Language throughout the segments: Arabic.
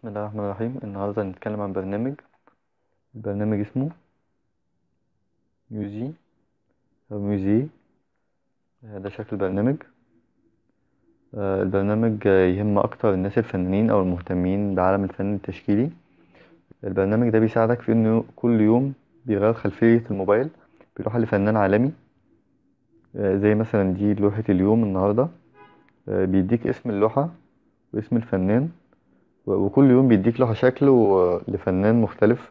بسم الله الرحمن الرحيم النهاردة هنتكلم عن برنامج البرنامج اسمه ميوزي أو ميوزي آه، ده شكل البرنامج آه، البرنامج يهم أكتر الناس الفنانين أو المهتمين بعالم الفن التشكيلي البرنامج ده بيساعدك في إنه كل يوم بيغير خلفية الموبايل بيروح لفنان عالمي آه، زي مثلا دي لوحة اليوم النهاردة بيديك اسم اللوحة واسم الفنان وكل يوم بيديك لوحة شكل لفنان مختلف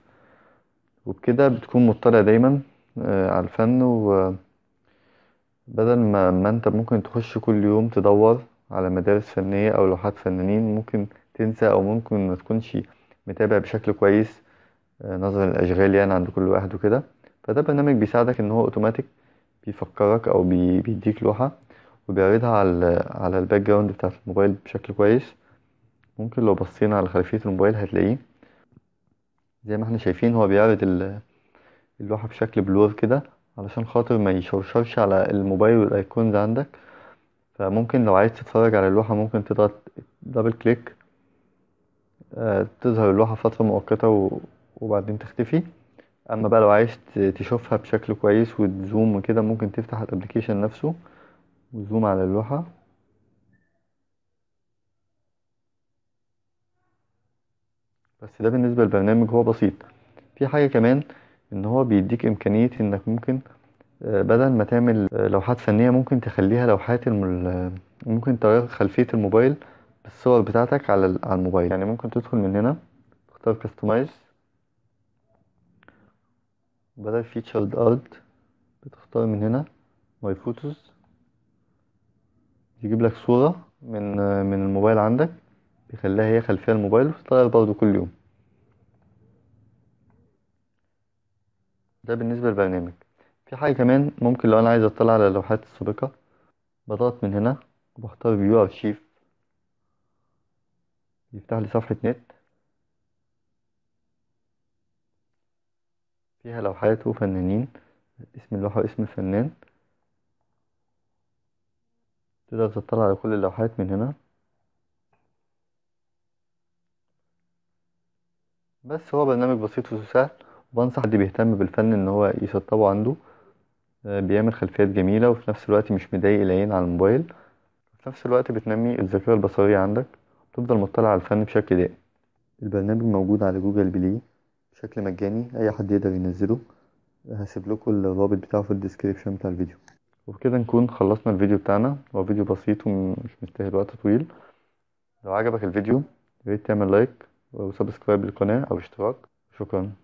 وبكده بتكون مطلع دايما آه، على الفن وبدل ما, ما انت ممكن تخش كل يوم تدور على مدارس فنية أو لوحات فنانين ممكن تنسى أو ممكن ما تكونش متابع بشكل كويس آه، نظر نظرا للأشغال يعني عند كل واحد وكده فده برنامج بيساعدك إن هو أوتوماتيك بيفكرك أو بيديك لوحة وبيعرضها على على الباك جراوند بتاعة الموبايل بشكل كويس ممكن لو بصينا على خلفية الموبايل هتلاقيه زي ما احنا شايفين هو بيعرض اللوحة بشكل بلور كده علشان خاطر ما يشرشرش على الموبايل والايقونز عندك فممكن لو عايز تتفرج على اللوحة ممكن تضغط دبل كليك آه، تظهر اللوحة فترة مؤقتة وبعدين تختفي اما بقى لو عايز تشوفها بشكل كويس وتزوم وكده ممكن تفتح الابليكيشن نفسه وتزوم على اللوحة بس ده بالنسبة للبرنامج هو بسيط في حاجة كمان ان هو بيديك امكانية انك ممكن آه، بدل ما تعمل آه، لوحات فنية ممكن تخليها لوحات ممكن تغير خلفية الموبايل بالصور بتاعتك على الموبايل يعني ممكن تدخل من هنا تختار كاستمايز بدل فيتشرد ارت بتختار من هنا ماي فوتوز يجيب لك صورة من آه، من الموبايل عندك بيخليها هي خلفية الموبايل وتتغير برضه كل يوم ده بالنسبة للبرنامج في حاجة كمان ممكن لو أنا عايز أطلع على اللوحات السابقة بضغط من هنا وبختار فيو أرشيف يفتح لي صفحة نت فيها لوحات وفنانين اسم اللوحة واسم الفنان تقدر تطلع على كل اللوحات من هنا بس هو برنامج بسيط وسهل وبنصح حد بيهتم بالفن ان هو يسطبه عنده آه، بيعمل خلفيات جميلة وفي نفس الوقت مش مضايق العين على الموبايل وفي نفس الوقت بتنمي الذاكرة البصرية عندك وتفضل مطلع على الفن بشكل دائم البرنامج موجود على جوجل بلاي بشكل مجاني أي حد يقدر ينزله هسيب لكم الرابط بتاعه في الديسكريبشن بتاع الفيديو وبكده نكون خلصنا الفيديو بتاعنا هو فيديو بسيط ومش مستاهل وقت طويل لو عجبك الفيديو ياريت تعمل لايك وسبسكرايب للقناة أو اشتراك شكرا